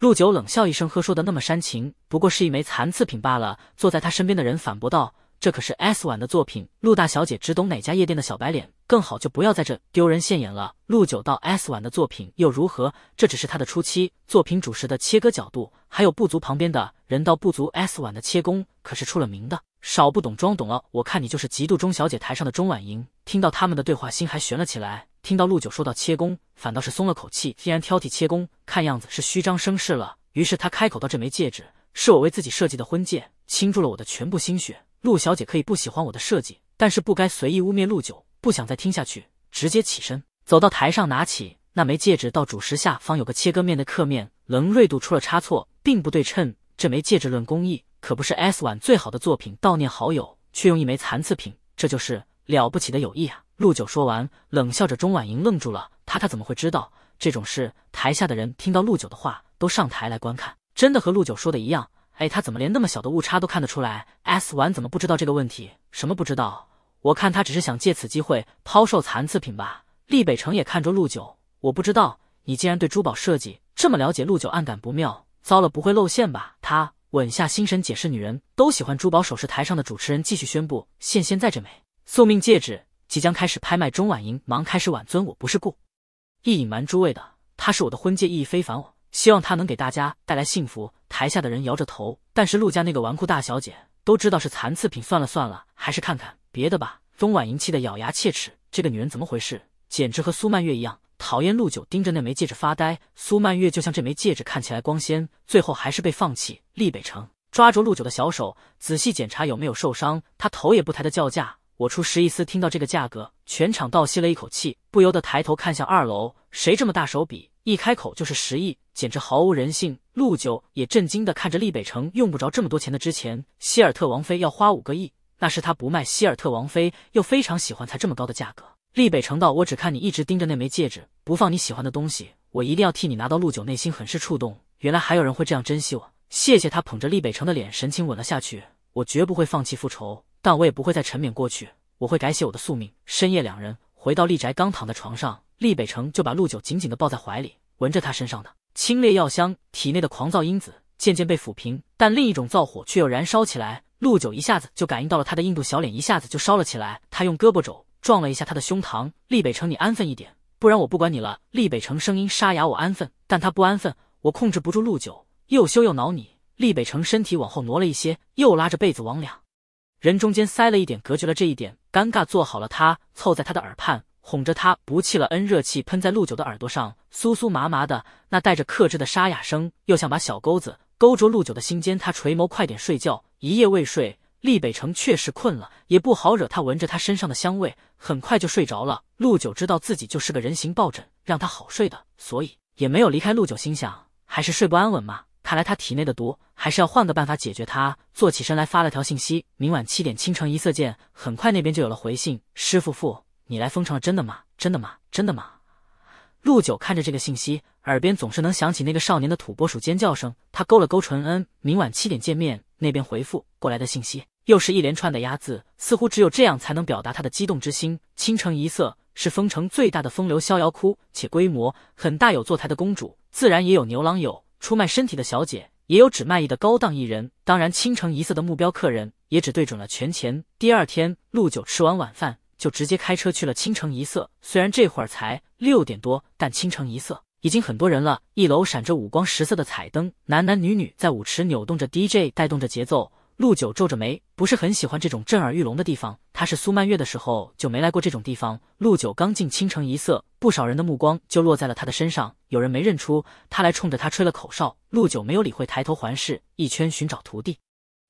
陆九冷笑一声，呵，说的那么煽情，不过是一枚残次品罢了。坐在他身边的人反驳道。这可是 S 晚的作品，陆大小姐只懂哪家夜店的小白脸更好，就不要在这丢人现眼了。陆九到 S 晚的作品又如何？这只是他的初期作品，主食的切割角度还有不足。旁边的人道不足，S 晚的切工可是出了名的，少不懂装懂了。我看你就是嫉妒钟小姐台上的钟婉莹，听到他们的对话，心还悬了起来。听到陆九说到切工，反倒是松了口气，既然挑剔切工，看样子是虚张声势了。于是他开口道：“这枚戒指是我为自己设计的婚戒，倾注了我的全部心血。”陆小姐可以不喜欢我的设计，但是不该随意污蔑陆九。不想再听下去，直接起身走到台上，拿起那枚戒指，到主石下方有个切割面的刻面棱锐度出了差错，并不对称。这枚戒指论工艺可不是 S 碗最好的作品，悼念好友却用一枚残次品，这就是了不起的友谊啊！陆九说完，冷笑着。钟婉莹愣住了，他他怎么会知道这种事？台下的人听到陆九的话，都上台来观看，真的和陆九说的一样。哎，他怎么连那么小的误差都看得出来？S 丸怎么不知道这个问题？什么不知道？我看他只是想借此机会抛售残次品吧。厉北城也看着陆九，我不知道你竟然对珠宝设计这么了解。陆九暗感不妙，糟了，不会露馅吧？他稳下心神解释，女人都喜欢珠宝首饰台上的主持人继续宣布，现现在这枚宿命戒指即将开始拍卖。钟婉莹忙开始婉尊，我不是故意隐瞒诸位的，他是我的婚戒，意义非凡。我。希望她能给大家带来幸福。台下的人摇着头，但是陆家那个纨绔大小姐都知道是残次品，算了算了，还是看看别的吧。风婉莹气得咬牙切齿，这个女人怎么回事？简直和苏曼月一样，讨厌。陆九盯着那枚戒指发呆，苏曼月就像这枚戒指，看起来光鲜，最后还是被放弃。厉北城抓着陆九的小手，仔细检查有没有受伤，他头也不抬的叫价，我出十亿斯。听到这个价格，全场倒吸了一口气，不由得抬头看向二楼，谁这么大手笔？一开口就是十亿，简直毫无人性。陆九也震惊地看着厉北城，用不着这么多钱的。之前希尔特王妃要花五个亿，那是他不卖希尔特王妃又非常喜欢才这么高的价格。厉北城道：“我只看你一直盯着那枚戒指不放，你喜欢的东西，我一定要替你拿到。”陆九内心很是触动，原来还有人会这样珍惜我，谢谢他捧着厉北城的脸，神情吻了下去。我绝不会放弃复仇，但我也不会再沉湎过去，我会改写我的宿命。深夜，两人回到厉宅，刚躺在床上，厉北城就把陆九紧紧地抱在怀里。闻着他身上的清冽药香，体内的狂躁因子渐渐被抚平，但另一种燥火却又燃烧起来。陆九一下子就感应到了他的印度小脸，一下子就烧了起来。他用胳膊肘撞了一下他的胸膛。厉北城，你安分一点，不然我不管你了。厉北城声音沙哑，我安分，但他不安分，我控制不住。陆九又羞又恼，你。厉北城身体往后挪了一些，又拉着被子往两人中间塞了一点，隔绝了这一点尴尬。做好了，他凑在他的耳畔。哄着他不气了，恩热气喷在陆九的耳朵上，酥酥麻麻的。那带着克制的沙哑声，又像把小钩子勾着陆九的心尖。他垂眸，快点睡觉，一夜未睡，厉北城确实困了，也不好惹他。闻着他身上的香味，很快就睡着了。陆九知道自己就是个人形抱枕，让他好睡的，所以也没有离开。陆九心想，还是睡不安稳嘛，看来他体内的毒还是要换个办法解决。他坐起身来，发了条信息：明晚七点，倾城一色见。很快那边就有了回信：师傅傅。你来丰城了，真的吗？真的吗？真的吗？陆九看着这个信息，耳边总是能想起那个少年的土拨鼠尖叫声。他勾了勾唇，恩，明晚七点见面。那边回复过来的信息，又是一连串的压字，似乎只有这样才能表达他的激动之心。倾城一色是丰城最大的风流逍遥窟，且规模很大，有坐台的公主，自然也有牛郎友，出卖身体的小姐，也有只卖艺的高档艺人。当然，倾城一色的目标客人也只对准了权钱。第二天，陆九吃完晚饭。就直接开车去了青城一色。虽然这会儿才六点多，但青城一色已经很多人了。一楼闪着五光十色的彩灯，男男女女在舞池扭动着，DJ 带动着节奏。陆九皱着眉，不是很喜欢这种震耳欲聋的地方。他是苏曼月的时候就没来过这种地方。陆九刚进青城一色，不少人的目光就落在了他的身上。有人没认出他来，冲着他吹了口哨。陆九没有理会，抬头环视一圈，寻找徒弟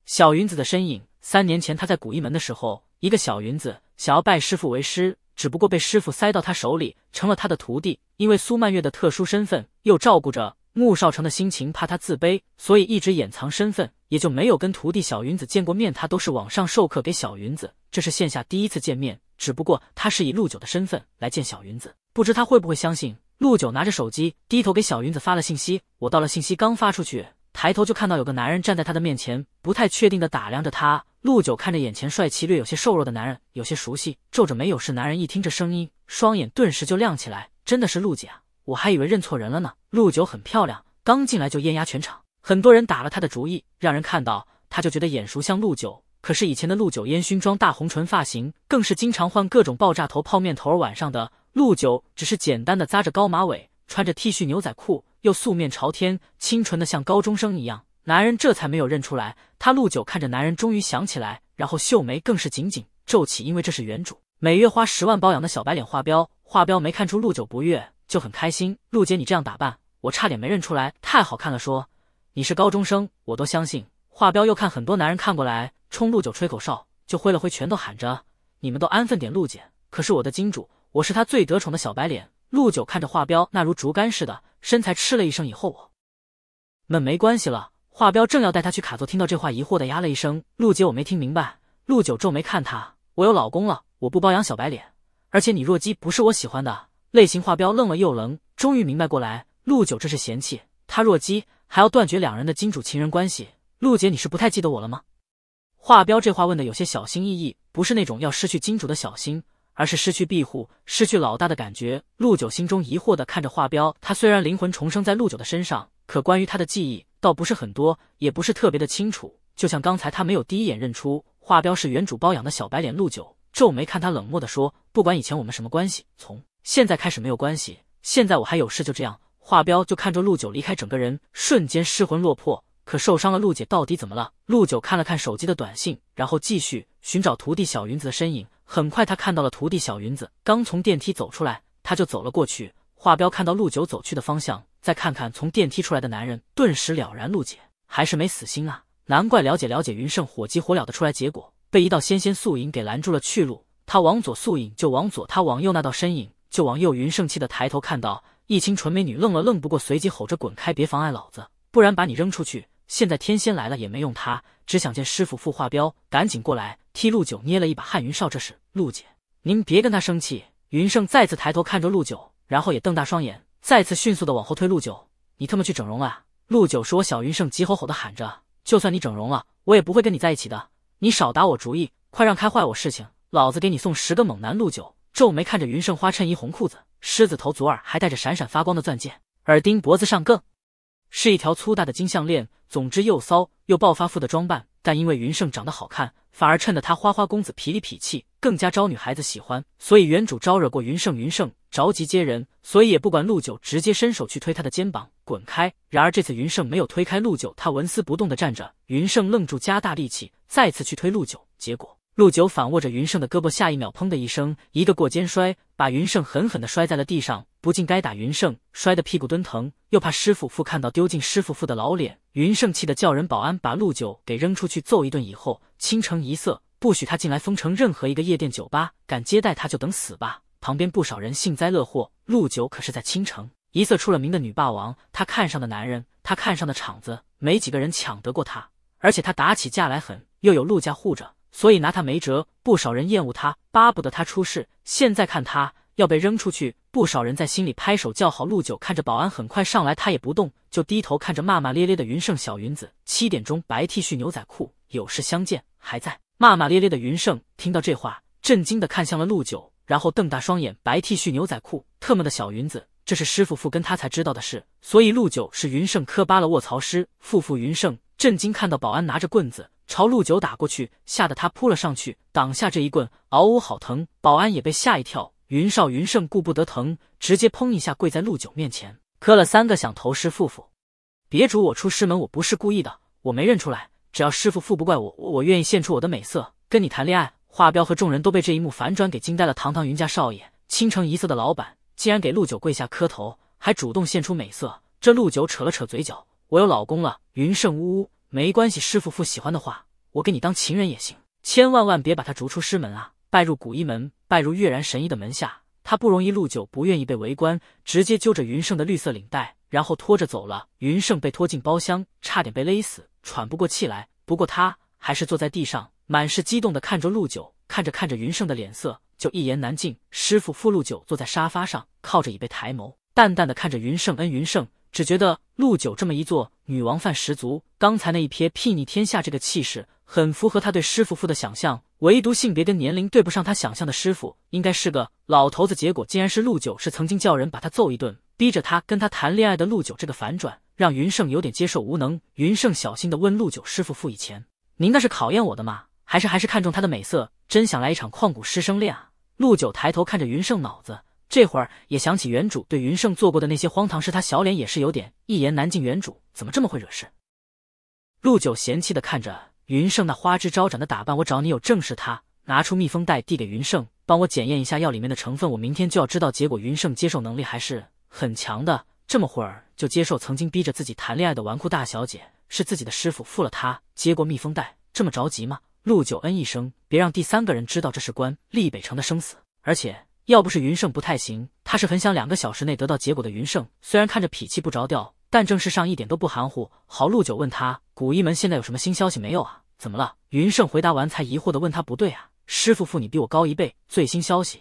小云子的身影。三年前他在古一门的时候，一个小云子。想要拜师傅为师，只不过被师傅塞到他手里，成了他的徒弟。因为苏曼月的特殊身份，又照顾着穆少成的心情，怕他自卑，所以一直掩藏身份，也就没有跟徒弟小云子见过面。他都是网上授课给小云子，这是线下第一次见面。只不过他是以陆九的身份来见小云子，不知他会不会相信。陆九拿着手机低头给小云子发了信息，我到了。信息刚发出去，抬头就看到有个男人站在他的面前。不太确定的打量着他，陆九看着眼前帅气略有些瘦弱的男人，有些熟悉，皱着眉。有事？男人一听这声音，双眼顿时就亮起来，真的是陆姐啊，我还以为认错人了呢。陆九很漂亮，刚进来就艳压全场，很多人打了他的主意，让人看到他就觉得眼熟，像陆九。可是以前的陆九烟熏妆、大红唇、发型，更是经常换各种爆炸头、泡面头。晚上的陆九只是简单的扎着高马尾，穿着 T 恤牛仔裤，又素面朝天，清纯的像高中生一样。男人这才没有认出来，他陆九看着男人，终于想起来，然后秀眉更是紧紧皱起，因为这是原主每月花十万包养的小白脸。画标，画标没看出陆九不悦，就很开心。陆姐，你这样打扮，我差点没认出来，太好看了。说你是高中生，我都相信。画标又看很多男人看过来，冲陆九吹口哨，就挥了挥拳头，喊着你们都安分点，陆姐。可是我的金主，我是他最得宠的小白脸。陆九看着画标那如竹竿似的身材，嗤了一声，以后我们没关系了。华彪正要带他去卡座，听到这话，疑惑的压了一声：“陆姐，我没听明白。”陆九皱眉看他：“我有老公了，我不包养小白脸，而且你弱鸡不是我喜欢的类型。”华彪愣了又愣，终于明白过来，陆九这是嫌弃他弱鸡，还要断绝两人的金主情人关系。陆姐，你是不太记得我了吗？华彪这话问的有些小心翼翼，不是那种要失去金主的小心，而是失去庇护、失去老大的感觉。陆九心中疑惑的看着华彪，他虽然灵魂重生在陆九的身上，可关于他的记忆。倒不是很多，也不是特别的清楚。就像刚才他没有第一眼认出华彪是原主包养的小白脸。陆九皱眉看他，冷漠的说：“不管以前我们什么关系，从现在开始没有关系。现在我还有事，就这样。”华彪就看着陆九离开，整个人瞬间失魂落魄。可受伤了，陆姐到底怎么了？陆九看了看手机的短信，然后继续寻找徒弟小云子的身影。很快，他看到了徒弟小云子刚从电梯走出来，他就走了过去。画彪看到陆九走去的方向，再看看从电梯出来的男人，顿时了然。陆姐还是没死心啊，难怪了解了解云盛火急火燎的出来，结果被一道纤纤素影给拦住了去路。他往左，素影就往左；他往右，那道身影就往右。云盛气的抬头看到一清纯美女，愣了愣，不过随即吼着：“滚开，别妨碍老子，不然把你扔出去！”现在天仙来了也没用，他只想见师傅傅画彪赶紧过来替陆九捏了一把汗。云少，这是陆姐，您别跟他生气。云盛再次抬头看着陆九。然后也瞪大双眼，再次迅速的往后推陆九，你特么去整容了！陆九是我小云胜急吼吼的喊着，就算你整容了，我也不会跟你在一起的，你少打我主意，快让开，坏我事情，老子给你送十个猛男！陆九皱眉看着云胜花衬衣、红裤子、狮子头、左耳还带着闪闪发光的钻戒、耳钉，脖子上更是一条粗大的金项链，总之又骚又暴发富的装扮。但因为云胜长得好看，反而衬得他花花公子痞里痞气，更加招女孩子喜欢。所以原主招惹过云胜，云胜着急接人，所以也不管陆九，直接伸手去推他的肩膀，滚开。然而这次云胜没有推开陆九，他纹丝不动的站着。云胜愣住，加大力气，再次去推陆九，结果。陆九反握着云盛的胳膊，下一秒，砰的一声，一个过肩摔，把云盛狠狠地摔在了地上。不禁该打云盛，摔得屁股蹲疼，又怕师父傅看到丢尽师父傅的老脸。云盛气得叫人保安把陆九给扔出去揍一顿。以后倾城一色不许他进来，封城任何一个夜店酒吧敢接待他就等死吧。旁边不少人幸灾乐祸。陆九可是在青城一色出了名的女霸王，她看上的男人，她看上的场子，没几个人抢得过她。而且她打起架来狠，又有陆家护着。所以拿他没辙，不少人厌恶他，巴不得他出事。现在看他要被扔出去，不少人在心里拍手叫好。陆九看着保安很快上来，他也不动，就低头看着骂骂咧咧的云盛小云子，七点钟，白 T 恤，牛仔裤，有事相见，还在骂骂咧咧的云盛听到这话，震惊的看向了陆九，然后瞪大双眼。白 T 恤，牛仔裤，特么的小云子，这是师傅傅跟他才知道的事，所以陆九是云盛磕巴了。卧槽，师傅傅云盛震惊看到保安拿着棍子。朝陆九打过去，吓得他扑了上去，挡下这一棍，嗷呜，好疼！保安也被吓一跳。云少、云胜顾不得疼，直接砰一下跪在陆九面前，磕了三个响头，师傅傅，别逐我出师门，我不是故意的，我没认出来，只要师傅父不怪我，我愿意献出我的美色，跟你谈恋爱。花彪和众人都被这一幕反转给惊呆了，堂堂云家少爷，倾城一色的老板，竟然给陆九跪下磕头，还主动献出美色。这陆九扯了扯嘴角，我有老公了。云胜呜呜。没关系，师傅傅喜欢的话，我给你当情人也行。千万万别把他逐出师门啊，拜入古一门，拜入月然神医的门下。他不容易，陆九不愿意被围观，直接揪着云胜的绿色领带，然后拖着走了。云胜被拖进包厢，差点被勒死，喘不过气来。不过他还是坐在地上，满是激动的看着陆九，看着看着云胜的脸色就一言难尽。师傅傅陆九坐在沙发上，靠着椅背抬眸，淡淡的看着云胜，恩，云胜。只觉得陆九这么一做，女王范十足。刚才那一瞥睥睨天下这个气势，很符合他对师傅傅的想象。唯独性别跟年龄对不上，他想象的师傅应该是个老头子，结果竟然是陆九，是曾经叫人把他揍一顿，逼着他跟他谈恋爱的陆九。这个反转让云胜有点接受无能。云胜小心的问陆九：“师傅傅以前，您那是考验我的吗？还是还是看中他的美色，真想来一场旷古师生恋啊？”陆九抬头看着云胜，脑子。这会儿也想起原主对云盛做过的那些荒唐事，他小脸也是有点一言难尽。原主怎么这么会惹事？陆九嫌弃的看着云盛那花枝招展的打扮，我找你有正事。他拿出密封袋递给云盛，帮我检验一下药里面的成分，我明天就要知道结果。云盛接受能力还是很强的，这么会儿就接受曾经逼着自己谈恋爱的纨绔大小姐，是自己的师傅负了他。接过密封袋，这么着急吗？陆九恩一声，别让第三个人知道这是关厉北城的生死，而且。要不是云盛不太行，他是很想两个小时内得到结果的。云盛虽然看着脾气不着调，但正事上一点都不含糊。好，陆九问他，古一门现在有什么新消息没有啊？怎么了？云盛回答完，才疑惑的问他，不对啊，师傅父你比我高一辈，最新消息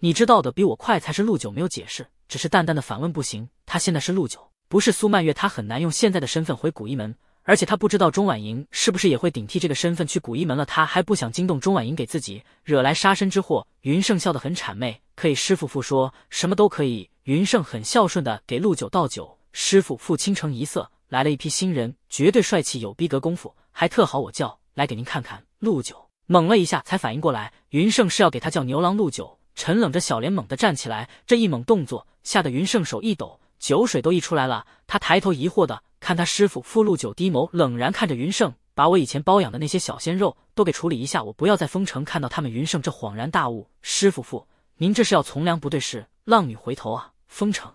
你知道的比我快才是。陆九没有解释，只是淡淡的反问，不行，他现在是陆九，不是苏曼月，他很难用现在的身份回古一门。而且他不知道钟婉莹是不是也会顶替这个身份去古一门了。他还不想惊动钟婉莹，给自己惹来杀身之祸。云胜笑得很谄媚，可以师父傅说什么都可以。云胜很孝顺的给陆九倒酒。师父傅倾城一色来了一批新人，绝对帅气有逼格，功夫还特好。我叫来给您看看。陆九猛了一下，才反应过来，云胜是要给他叫牛郎。陆九沉冷着小脸，猛地站起来，这一猛动作吓得云胜手一抖，酒水都溢出来了。他抬头疑惑的。看他师傅傅陆九低眸冷然看着云盛，把我以前包养的那些小鲜肉都给处理一下，我不要在丰城看到他们。云盛这恍然大悟，师傅傅，您这是要从良不对事，浪女回头啊？丰城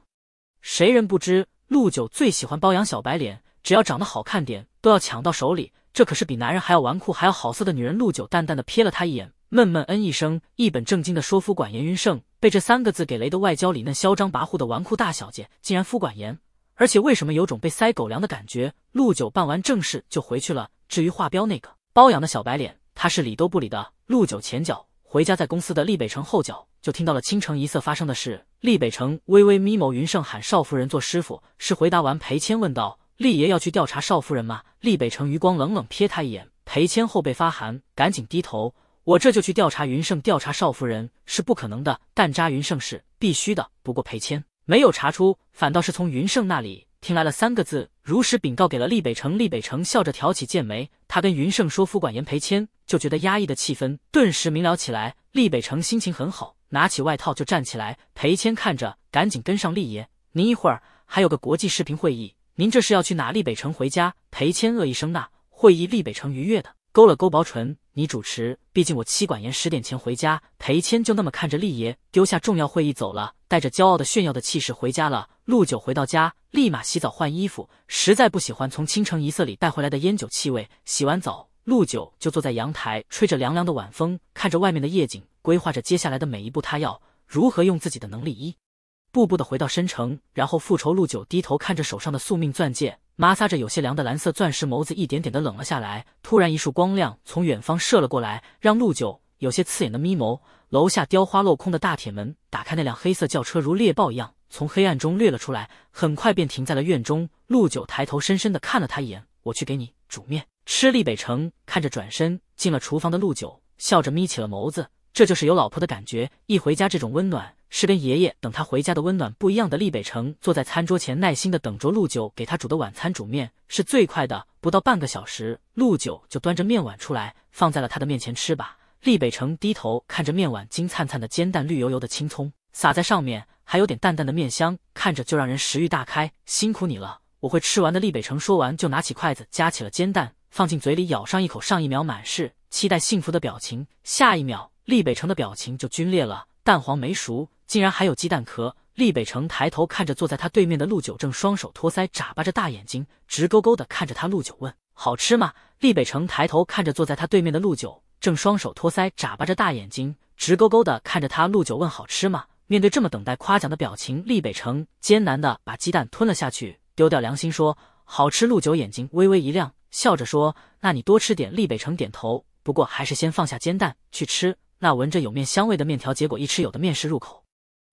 谁人不知，陆九最喜欢包养小白脸，只要长得好看点都要抢到手里，这可是比男人还要纨绔还要好色的女人。陆九淡淡的瞥了他一眼，闷闷嗯一声，一本正经的说：“夫管严。”云盛。”被这三个字给雷的外焦里嫩，嚣张跋扈的纨绔大小姐竟然夫管严。而且为什么有种被塞狗粮的感觉？陆九办完正事就回去了。至于画标那个包养的小白脸，他是理都不理的。陆九前脚回家，在公司的厉北城后脚就听到了倾城一色发生的事。厉北城微微眯眸，云盛喊少夫人做师傅，是回答完裴谦问道：“厉爷要去调查少夫人吗？”厉北城余光冷冷瞥他一眼，裴谦后背发寒，赶紧低头。我这就去调查云盛，调查少夫人是不可能的，但扎云盛是必须的。不过裴谦。没有查出，反倒是从云盛那里听来了三个字，如实禀告给了厉北城。厉北城笑着挑起剑眉，他跟云盛说：“副管严裴谦。”就觉得压抑的气氛顿时明了起来。厉北城心情很好，拿起外套就站起来。裴谦看着，赶紧跟上。厉爷，您一会儿还有个国际视频会议，您这是要去哪？厉北城回家。裴谦恶一声，那会议。厉北城愉悦的。勾了勾薄唇，你主持，毕竟我妻管严。十点前回家，裴谦就那么看着厉爷丢下重要会议走了，带着骄傲的炫耀的气势回家了。陆九回到家，立马洗澡换衣服，实在不喜欢从倾城一色里带回来的烟酒气味。洗完澡，陆九就坐在阳台，吹着凉凉的晚风，看着外面的夜景，规划着接下来的每一步。他要如何用自己的能力一？步步的回到深城，然后复仇。陆九低头看着手上的宿命钻戒，摩挲着有些凉的蓝色钻石眸子，一点点的冷了下来。突然，一束光亮从远方射了过来，让陆九有些刺眼的眯眸。楼下雕花镂空的大铁门打开，那辆黑色轿车如猎豹一样从黑暗中掠了出来，很快便停在了院中。陆九抬头，深深的看了他一眼：“我去给你煮面吃。”力北城看着转身进了厨房的陆九，笑着眯起了眸子。这就是有老婆的感觉。一回家，这种温暖是跟爷爷等他回家的温暖不一样的。厉北城坐在餐桌前，耐心的等着陆九给他煮的晚餐。煮面是最快的，不到半个小时，陆九就端着面碗出来，放在了他的面前吃吧。厉北城低头看着面碗，金灿灿的煎蛋，绿油油的青葱撒在上面，还有点淡淡的面香，看着就让人食欲大开。辛苦你了，我会吃完的。厉北城说完，就拿起筷子夹起了煎蛋，放进嘴里咬上一口。上一秒满是期待幸福的表情，下一秒。厉北城的表情就皲裂了，蛋黄没熟，竟然还有鸡蛋壳。厉北城抬头看着坐在他对面的陆九，正双手托腮，眨巴着大眼睛，直勾勾的看着他。陆九问：“好吃吗？”厉北城抬头看着坐在他对面的陆九，正双手托腮，眨巴着大眼睛，直勾勾的看着他。陆九问：“好吃吗？”面对这么等待夸奖的表情，厉北城艰难的把鸡蛋吞了下去，丢掉良心说：“好吃。”陆九眼睛微微一亮，笑着说：“那你多吃点。”厉北城点头，不过还是先放下煎蛋去吃。那闻着有面香味的面条，结果一吃，有的面食入口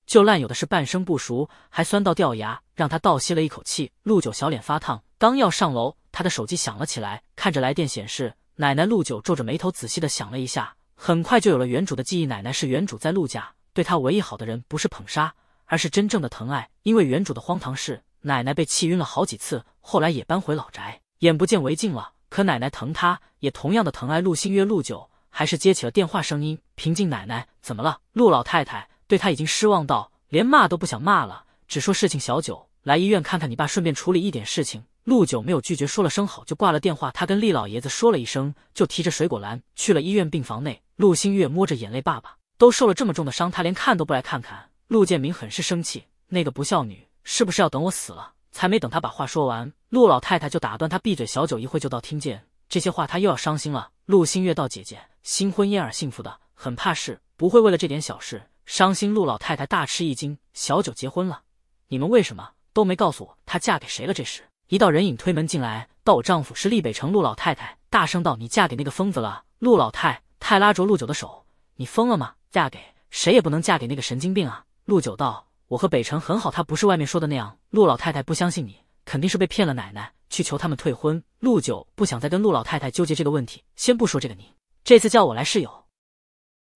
就烂，有的是半生不熟，还酸到掉牙，让他倒吸了一口气。陆九小脸发烫，刚要上楼，他的手机响了起来。看着来电显示，奶奶陆九皱着眉头，仔细的想了一下，很快就有了原主的记忆。奶奶是原主在陆家对他唯一好的人，不是捧杀，而是真正的疼爱。因为原主的荒唐事，奶奶被气晕了好几次，后来也搬回老宅，眼不见为净了。可奶奶疼他，也同样的疼爱陆星月、陆九。还是接起了电话，声音平静。奶奶，怎么了？陆老太太对她已经失望到连骂都不想骂了，只说事情。小九来医院看看你爸，顺便处理一点事情。陆九没有拒绝，说了声好就挂了电话。他跟厉老爷子说了一声，就提着水果篮去了医院病房内。陆星月摸着眼泪，爸爸都受了这么重的伤，他连看都不来看看。陆建明很是生气，那个不孝女是不是要等我死了才？没等他把话说完，陆老太太就打断他，闭嘴。小九一会就到，听见这些话，他又要伤心了。陆星月道：“姐姐，新婚燕尔，幸福的很，怕是不会为了这点小事伤心。”陆老太太大吃一惊：“小九结婚了，你们为什么都没告诉我？她嫁给谁了？”这时，一道人影推门进来：“到我丈夫是厉北城。”陆老太太大声道：“你嫁给那个疯子了？”陆老太太拉着陆九的手：“你疯了吗？嫁给谁也不能嫁给那个神经病啊！”陆九道：“我和北城很好，他不是外面说的那样。”陆老太太不相信你，肯定是被骗了，奶奶。去求他们退婚，陆九不想再跟陆老太太纠结这个问题，先不说这个。你这次叫我来是有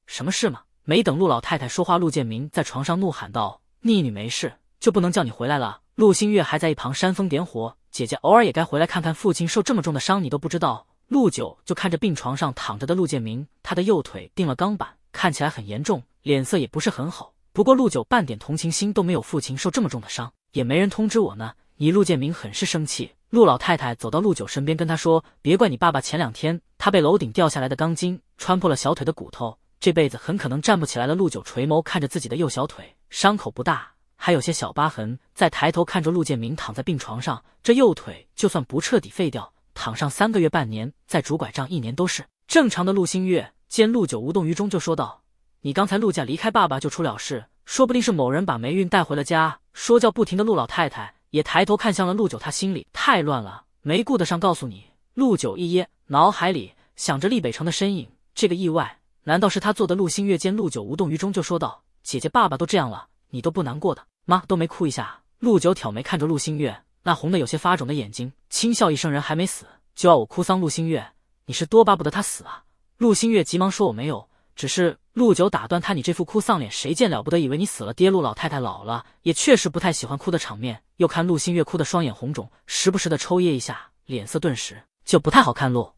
什么事吗？没等陆老太太说话，陆建明在床上怒喊道：“逆女没事就不能叫你回来了？”陆星月还在一旁煽风点火：“姐姐偶尔也该回来看看父亲，受这么重的伤你都不知道。”陆九就看着病床上躺着的陆建明，他的右腿钉了钢板，看起来很严重，脸色也不是很好。不过陆九半点同情心都没有，父亲受这么重的伤也没人通知我呢。你陆建明很是生气。陆老太太走到陆九身边，跟他说：“别怪你爸爸，前两天他被楼顶掉下来的钢筋穿破了小腿的骨头，这辈子很可能站不起来了。”陆九垂眸看着自己的右小腿，伤口不大，还有些小疤痕。再抬头看着陆建明躺在病床上，这右腿就算不彻底废掉，躺上三个月、半年，再拄拐杖一年都是正常的。陆星月见陆九无动于衷，就说道：“你刚才陆家离开，爸爸就出了事，说不定是某人把霉运带回了家。”说教不停的陆老太太。也抬头看向了陆九，他心里太乱了，没顾得上告诉你。陆九一噎，脑海里想着厉北城的身影，这个意外难道是他做的？陆星月见陆九无动于衷，就说道：“姐姐，爸爸都这样了，你都不难过的，妈都没哭一下。”陆九挑眉看着陆星月那红的有些发肿的眼睛，轻笑一声：“人还没死，就要我哭丧？陆星月，你是多巴不得他死啊？”陆星月急忙说：“我没有，只是……”陆九打断他：“你这副哭丧脸，谁见了不得？以为你死了？爹，陆老太太老了，也确实不太喜欢哭的场面。又看陆新月哭的双眼红肿，时不时的抽噎一下，脸色顿时就不太好看。”陆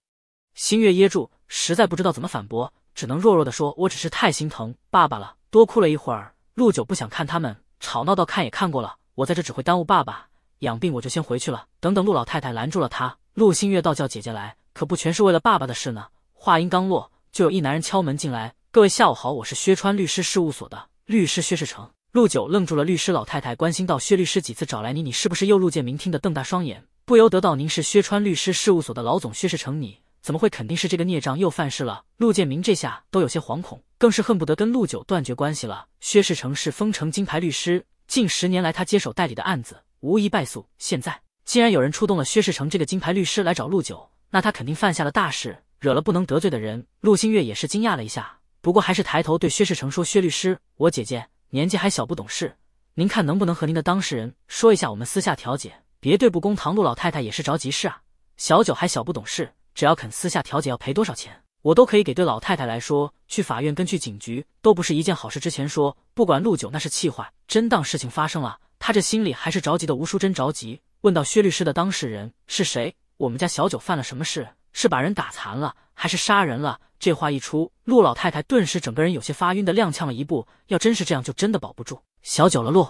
新月噎住，实在不知道怎么反驳，只能弱弱的说：“我只是太心疼爸爸了，多哭了一会儿。”陆九不想看他们吵闹，到看也看过了，我在这只会耽误爸爸养病，我就先回去了。等等，陆老太太拦住了他，陆新月倒叫姐姐来，可不全是为了爸爸的事呢。话音刚落，就有一男人敲门进来。各位下午好，我是薛川律师事务所的律师薛世成。陆九愣住了，律师老太太关心到：“薛律师几次找来你，你是不是又陆建明？”听得瞪大双眼，不由得到：“您是薛川律师事务所的老总薛世成，你怎么会肯定是这个孽障又犯事了？”陆建明这下都有些惶恐，更是恨不得跟陆九断绝关系了。薛世成是丰城金牌律师，近十年来他接手代理的案子，无疑败诉。现在既然有人出动了薛世成这个金牌律师来找陆九，那他肯定犯下了大事，惹了不能得罪的人。陆星月也是惊讶了一下。不过还是抬头对薛世成说：“薛律师，我姐姐年纪还小，不懂事，您看能不能和您的当事人说一下，我们私下调解，别对不公堂。陆老太太也是着急事啊，小九还小，不懂事，只要肯私下调解，要赔多少钱，我都可以给。对老太太来说，去法院跟去警局都不是一件好事。之前说不管陆九那是气话，真当事情发生了，他这心里还是着急的。吴淑珍着急，问到薛律师的当事人是谁，我们家小九犯了什么事？是把人打残了，还是杀人了？”这话一出，陆老太太顿时整个人有些发晕的踉跄了一步。要真是这样，就真的保不住小九了。陆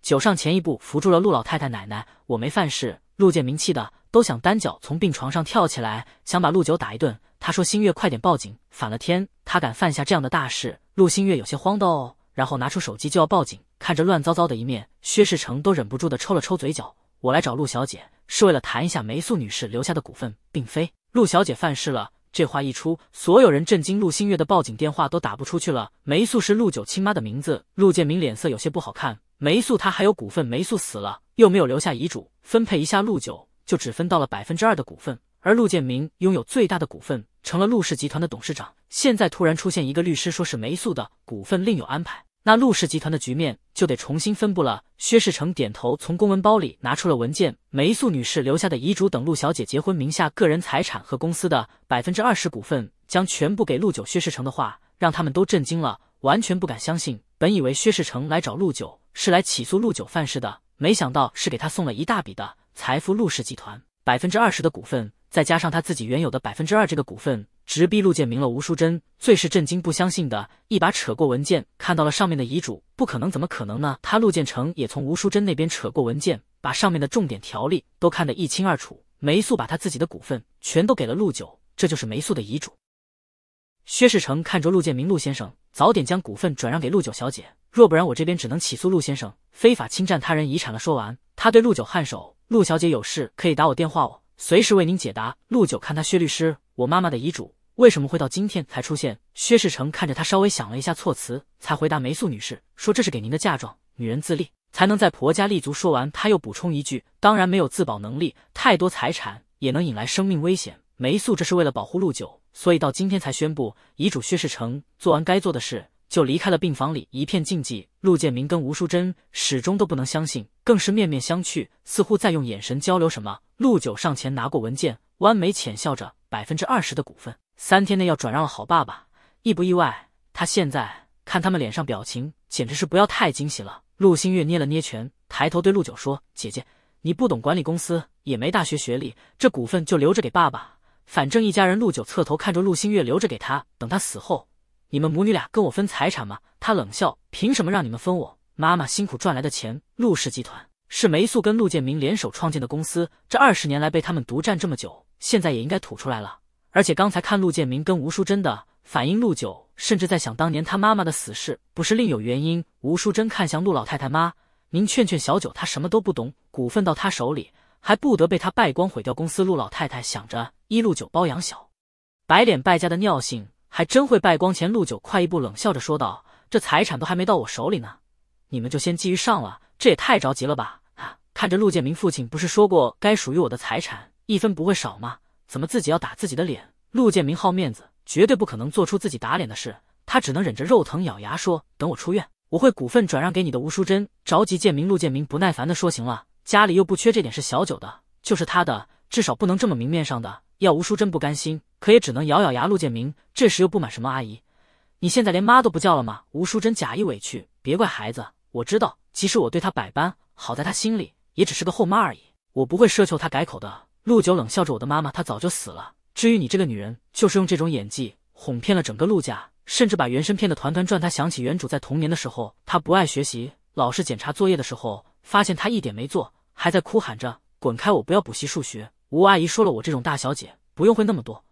九上前一步扶住了陆老太太奶奶。我没犯事。陆建明气的都想单脚从病床上跳起来，想把陆九打一顿。他说：“星月，快点报警，反了天！他敢犯下这样的大事！”陆星月有些慌的哦，然后拿出手机就要报警。看着乱糟糟的一面，薛世成都忍不住的抽了抽嘴角。我来找陆小姐是为了谈一下梅素女士留下的股份，并非陆小姐犯事了。这话一出，所有人震惊。陆星月的报警电话都打不出去了。梅素是陆九亲妈的名字，陆建明脸色有些不好看。梅素他还有股份，梅素死了又没有留下遗嘱，分配一下，陆九就只分到了百分之二的股份，而陆建明拥有最大的股份，成了陆氏集团的董事长。现在突然出现一个律师，说是梅素的股份另有安排。那陆氏集团的局面就得重新分布了。薛世成点头，从公文包里拿出了文件、梅素女士留下的遗嘱等。陆小姐结婚名下个人财产和公司的百分之二十股份将全部给陆九。薛世成的话让他们都震惊了，完全不敢相信。本以为薛世成来找陆九是来起诉陆九犯事的，没想到是给他送了一大笔的财富。陆氏集团百分之二十的股份，再加上他自己原有的百分之二这个股份。直逼陆建明了，吴淑珍最是震惊，不相信的，一把扯过文件，看到了上面的遗嘱，不可能，怎么可能呢？他陆建成也从吴淑珍那边扯过文件，把上面的重点条例都看得一清二楚。梅素把他自己的股份全都给了陆九，这就是梅素的遗嘱。薛世成看着陆建明，陆先生早点将股份转让给陆九小姐，若不然我这边只能起诉陆先生非法侵占他人遗产了。说完，他对陆九颔首，陆小姐有事可以打我电话哦。随时为您解答。陆九看他薛律师，我妈妈的遗嘱为什么会到今天才出现？薛世成看着他，稍微想了一下措辞，才回答梅素女士说：“这是给您的嫁妆，女人自立才能在婆家立足。”说完，他又补充一句：“当然没有自保能力，太多财产也能引来生命危险。”梅素这是为了保护陆九，所以到今天才宣布遗嘱。薛世成做完该做的事，就离开了病房里，一片静寂。陆建明跟吴淑珍始终都不能相信，更是面面相觑，似乎在用眼神交流什么。陆九上前拿过文件，弯眉浅笑着，百分之二十的股份，三天内要转让了。好爸爸，意不意外？他现在看他们脸上表情，简直是不要太惊喜了。陆星月捏了捏拳，抬头对陆九说：“姐姐，你不懂管理公司，也没大学学历，这股份就留着给爸爸。反正一家人。”陆九侧头看着陆星月，留着给他，等他死后。你们母女俩跟我分财产吗？他冷笑，凭什么让你们分我妈妈辛苦赚来的钱？陆氏集团是梅素跟陆建明联手创建的公司，这二十年来被他们独占这么久，现在也应该吐出来了。而且刚才看陆建明跟吴淑珍的反应，陆九甚至在想，当年他妈妈的死事不是另有原因？吴淑珍看向陆老太太，妈，您劝劝小九，他什么都不懂，股份到他手里还不得被他败光毁掉公司？陆老太太想着，依陆九包养小，白脸败家的尿性。还真会败光钱！陆九快一步冷笑着说道：“这财产都还没到我手里呢，你们就先觊觎上了，这也太着急了吧！”啊，看着陆建明父亲不是说过该属于我的财产一分不会少吗？怎么自己要打自己的脸？陆建明好面子，绝对不可能做出自己打脸的事。他只能忍着肉疼，咬牙说：“等我出院，我会股份转让给你的。”吴淑珍着急，建明陆建明不耐烦地说：“行了，家里又不缺这点是小九的就是他的，至少不能这么明面上的。”要吴淑珍不甘心。可也只能咬咬牙。陆建明这时又不满：“什么阿姨，你现在连妈都不叫了吗？”吴淑珍假意委屈：“别怪孩子，我知道，即使我对他百般好，在他心里也只是个后妈而已。我不会奢求他改口的。”陆九冷笑着：“我的妈妈她早就死了。至于你这个女人，就是用这种演技哄骗了整个陆家，甚至把原身骗得团团转。”他想起原主在童年的时候，他不爱学习，老师检查作业的时候发现他一点没做，还在哭喊着：“滚开，我不要补习数学。”吴阿姨说了：“我这种大小姐不用会那么多。”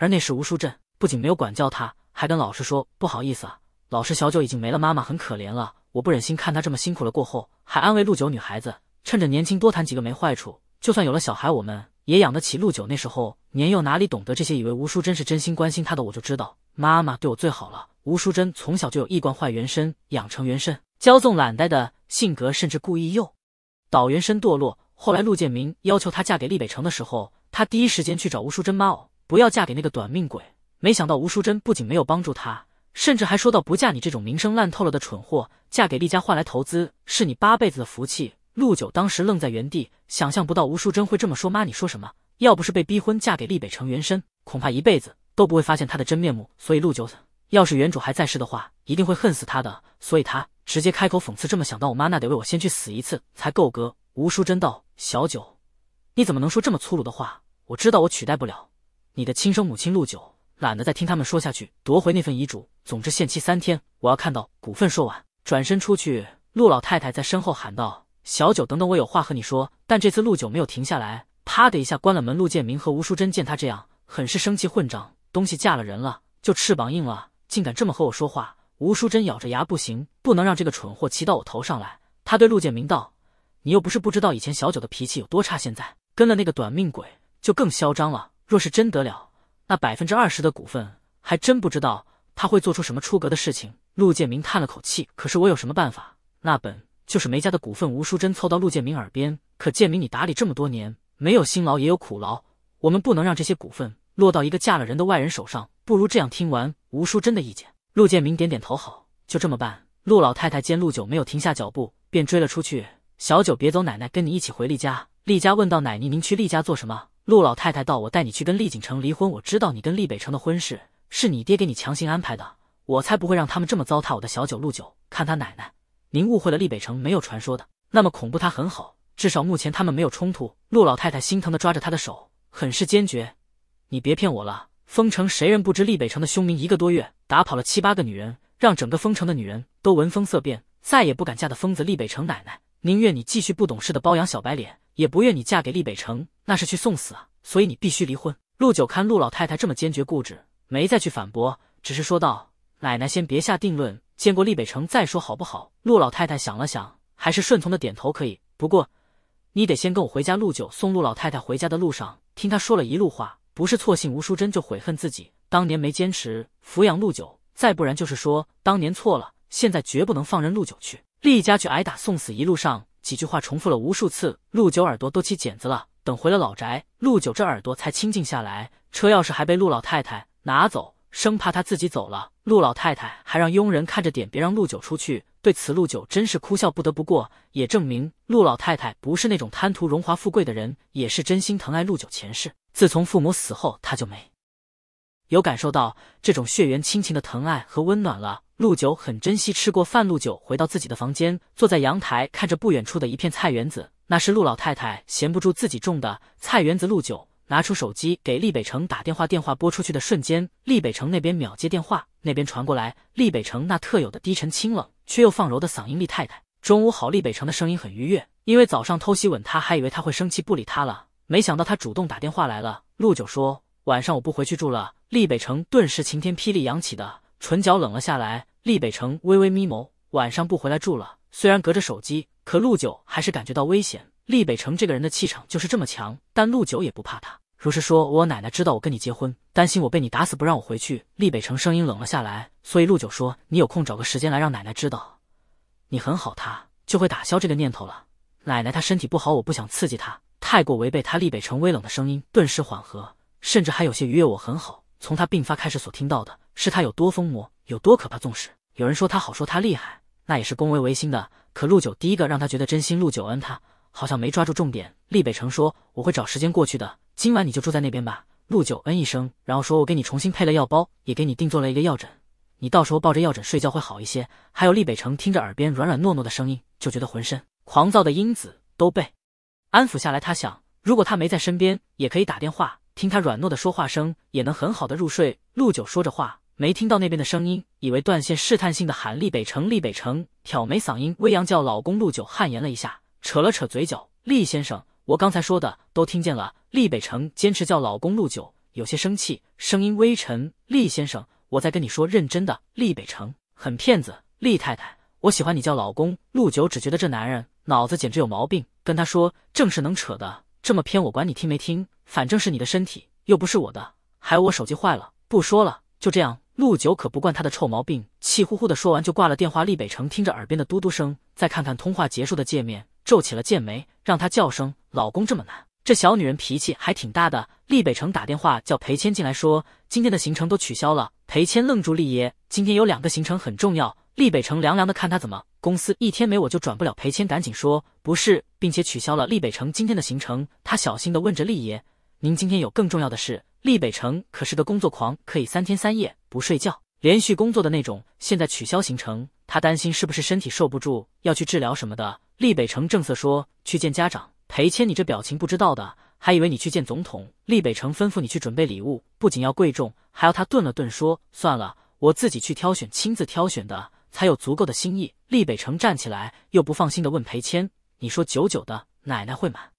而那时吴淑珍不仅没有管教他，还跟老师说：“不好意思啊，老师，小九已经没了，妈妈很可怜了，我不忍心看他这么辛苦了。”过后还安慰陆九：“女孩子趁着年轻多谈几个没坏处，就算有了小孩，我们也养得起。”陆九那时候年幼，哪里懂得这些？以为吴淑珍是真心关心他的，我就知道妈妈对我最好了。吴淑珍从小就有一惯坏原身，养成原身骄纵懒呆的性格，甚至故意诱，导原身堕落。后来陆建明要求她嫁给厉北城的时候，她第一时间去找吴淑珍妈哦。不要嫁给那个短命鬼！没想到吴淑珍不仅没有帮助他，甚至还说到：“不嫁你这种名声烂透了的蠢货，嫁给厉家换来投资，是你八辈子的福气。”陆九当时愣在原地，想象不到吴淑珍会这么说。妈，你说什么？要不是被逼婚，嫁给厉北城原身，恐怕一辈子都不会发现他的真面目。所以陆九，要是原主还在世的话，一定会恨死他的。所以他直接开口讽刺：“这么想到我妈那得为我先去死一次才够格。”吴淑珍道：“小九，你怎么能说这么粗鲁的话？我知道我取代不了。”你的亲生母亲陆九懒得再听他们说下去，夺回那份遗嘱。总之，限期三天，我要看到股份。说完，转身出去。陆老太太在身后喊道：“小九，等等，我有话和你说。”但这次陆九没有停下来，啪的一下关了门。陆建明和吴淑珍见他这样，很是生气：“混账东西，嫁了人了就翅膀硬了，竟敢这么和我说话！”吴淑珍咬着牙：“不行，不能让这个蠢货骑到我头上来。”他对陆建明道：“你又不是不知道，以前小九的脾气有多差，现在跟了那个短命鬼就更嚣张了。”若是真得了，那百分之二十的股份，还真不知道他会做出什么出格的事情。陆建明叹了口气，可是我有什么办法？那本就是梅家的股份。吴淑珍凑到陆建明耳边，可建明，你打理这么多年，没有辛劳也有苦劳，我们不能让这些股份落到一个嫁了人的外人手上。不如这样，听完吴淑珍的意见，陆建明点点头，好，就这么办。陆老太太见陆九没有停下脚步，便追了出去。小九，别走，奶奶跟你一起回丽家。丽家问道，奶奶，您去丽家做什么？陆老太太道：“我带你去跟厉景城离婚。我知道你跟厉北城的婚事是你爹给你强行安排的，我才不会让他们这么糟蹋我的小九。陆九，看他奶奶，您误会了。厉北城没有传说的那么恐怖，他很好，至少目前他们没有冲突。”陆老太太心疼的抓着他的手，很是坚决：“你别骗我了，封城谁人不知厉北城的凶名？一个多月打跑了七八个女人，让整个封城的女人都闻风色变，再也不敢嫁的疯子厉北城。奶奶，宁愿你继续不懂事的包养小白脸。”也不愿你嫁给厉北城，那是去送死啊！所以你必须离婚。陆九看陆老太太这么坚决固执，没再去反驳，只是说道：“奶奶先别下定论，见过厉北城再说，好不好？”陆老太太想了想，还是顺从的点头：“可以。不过，你得先跟我回家。”陆九送陆老太太回家的路上，听她说了一路话，不是错信吴淑珍，就悔恨自己当年没坚持抚养陆九，再不然就是说当年错了，现在绝不能放任陆九去厉家去挨打送死。一路上。几句话重复了无数次，陆九耳朵都起茧子了。等回了老宅，陆九这耳朵才清静下来。车钥匙还被陆老太太拿走，生怕他自己走了。陆老太太还让佣人看着点，别让陆九出去。对此，陆九真是哭笑不得。不过，也证明陆老太太不是那种贪图荣华富贵的人，也是真心疼爱陆九。前世，自从父母死后，他就没。有感受到这种血缘亲情的疼爱和温暖了。陆九很珍惜吃过饭，陆九回到自己的房间，坐在阳台看着不远处的一片菜园子，那是陆老太太闲不住自己种的菜园子。陆九拿出手机给厉北城打电话，电话拨出去的瞬间，厉北城那边秒接电话，那边传过来厉北城那特有的低沉清冷却又放柔的嗓音。厉太太，中午好，厉北城的声音很愉悦，因为早上偷袭吻他，还以为他会生气不理他了，没想到他主动打电话来了。陆九说。晚上我不回去住了。厉北城顿时晴天霹雳，扬起的唇角冷了下来。厉北城微微眯眸，晚上不回来住了。虽然隔着手机，可陆九还是感觉到危险。厉北城这个人的气场就是这么强，但陆九也不怕他。如是说我奶奶知道我跟你结婚，担心我被你打死不让我回去，厉北城声音冷了下来。所以陆九说，你有空找个时间来让奶奶知道，你很好，她就会打消这个念头了。奶奶她身体不好，我不想刺激她，太过违背她。厉北城微冷的声音顿时缓和。甚至还有些愉悦。我很好。从他病发开始，所听到的是他有多疯魔，有多可怕。纵使有人说他好，说他厉害，那也是恭维维心的。可陆九第一个让他觉得真心。陆九恩他好像没抓住重点。厉北城说：“我会找时间过去的，今晚你就住在那边吧。”陆九恩一声，然后说：“我给你重新配了药包，也给你定做了一个药枕，你到时候抱着药枕睡觉会好一些。”还有厉北城听着耳边软软糯糯的声音，就觉得浑身狂躁的因子都被安抚下来。他想，如果他没在身边，也可以打电话。听他软糯的说话声，也能很好的入睡。陆九说着话，没听到那边的声音，以为断线，试探性的喊厉北城。厉北城挑眉，嗓音微扬，叫老公。陆九汗颜了一下，扯了扯嘴角。厉先生，我刚才说的都听见了。厉北城坚持叫老公。陆九有些生气，声音微沉。厉先生，我在跟你说，认真的。厉北城很骗子。厉太太，我喜欢你叫老公。陆九只觉得这男人脑子简直有毛病，跟他说正事能扯的。这么偏我管你听没听，反正是你的身体又不是我的，还有我手机坏了，不说了，就这样。陆九可不惯他的臭毛病，气呼呼的说完就挂了电话。厉北城听着耳边的嘟嘟声，再看看通话结束的界面，皱起了剑眉，让他叫声老公这么难，这小女人脾气还挺大的。厉北城打电话叫裴谦进来，说今天的行程都取消了。裴谦愣住，厉爷今天有两个行程很重要。厉北城凉凉的看他怎么，公司一天没我就转不了。裴谦赶紧说不是，并且取消了厉北城今天的行程。他小心的问着厉爷：“您今天有更重要的事？”厉北城可是个工作狂，可以三天三夜不睡觉，连续工作的那种。现在取消行程，他担心是不是身体受不住，要去治疗什么的。厉北城正色说：“去见家长。”裴谦，你这表情不知道的，还以为你去见总统。厉北城吩咐你去准备礼物，不仅要贵重，还要他。顿了顿说：“算了，我自己去挑选，亲自挑选的。”才有足够的心意。厉北城站起来，又不放心的问裴谦：“你说九九的奶奶会满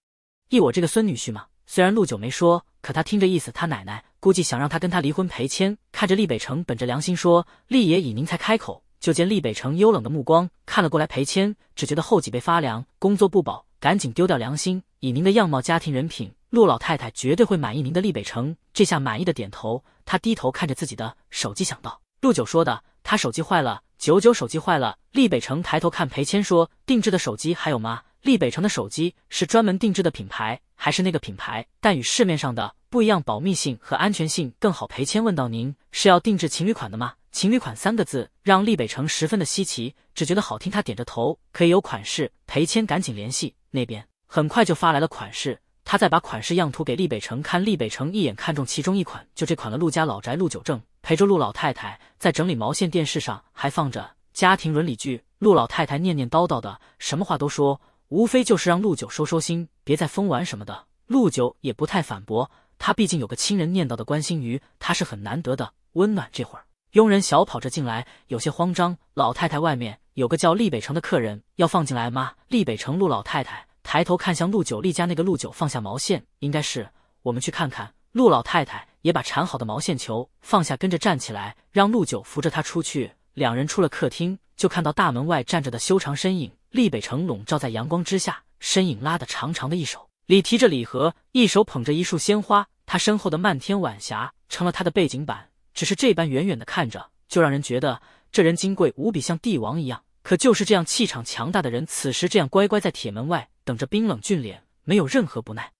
意我这个孙女婿吗？”虽然陆九没说，可他听着意思，他奶奶估计想让他跟他离婚。裴谦看着厉北城，本着良心说：“厉爷，以您才开口，就见厉北城幽冷的目光看了过来。裴谦只觉得后脊背发凉，工作不保，赶紧丢掉良心。以您的样貌、家庭、人品，陆老太太绝对会满意您。”的厉北城这下满意的点头，他低头看着自己的手机，想到。陆九说的，他手机坏了。九九手机坏了。厉北城抬头看裴谦说：“定制的手机还有吗？”厉北城的手机是专门定制的品牌，还是那个品牌，但与市面上的不一样，保密性和安全性更好。裴谦问道，您是要定制情侣款的吗？”情侣款三个字让厉北城十分的稀奇，只觉得好听。他点着头，可以有款式。裴谦赶紧联系那边，很快就发来了款式。他再把款式样图给厉北城看，厉北城一眼看中其中一款，就这款了。陆家老宅，陆九正陪着陆老太太在整理毛线，电视上还放着家庭伦理剧。陆老太太念念叨叨的，什么话都说，无非就是让陆九收收心，别再疯玩什么的。陆九也不太反驳，他毕竟有个亲人念叨的关心于他是很难得的温暖。这会儿，佣人小跑着进来，有些慌张。老太太，外面有个叫厉北城的客人要放进来吗？厉北城，陆老太太。抬头看向陆九丽家那个陆九放下毛线，应该是我们去看看。陆老太太也把缠好的毛线球放下，跟着站起来，让陆九扶着她出去。两人出了客厅，就看到大门外站着的修长身影，厉北城笼罩在阳光之下，身影拉得长长的一手，里提着礼盒，一手捧着一束鲜花。他身后的漫天晚霞成了他的背景板。只是这般远远的看着，就让人觉得这人金贵无比，像帝王一样。可就是这样气场强大的人，此时这样乖乖在铁门外。等着，冰冷俊脸没有任何不耐。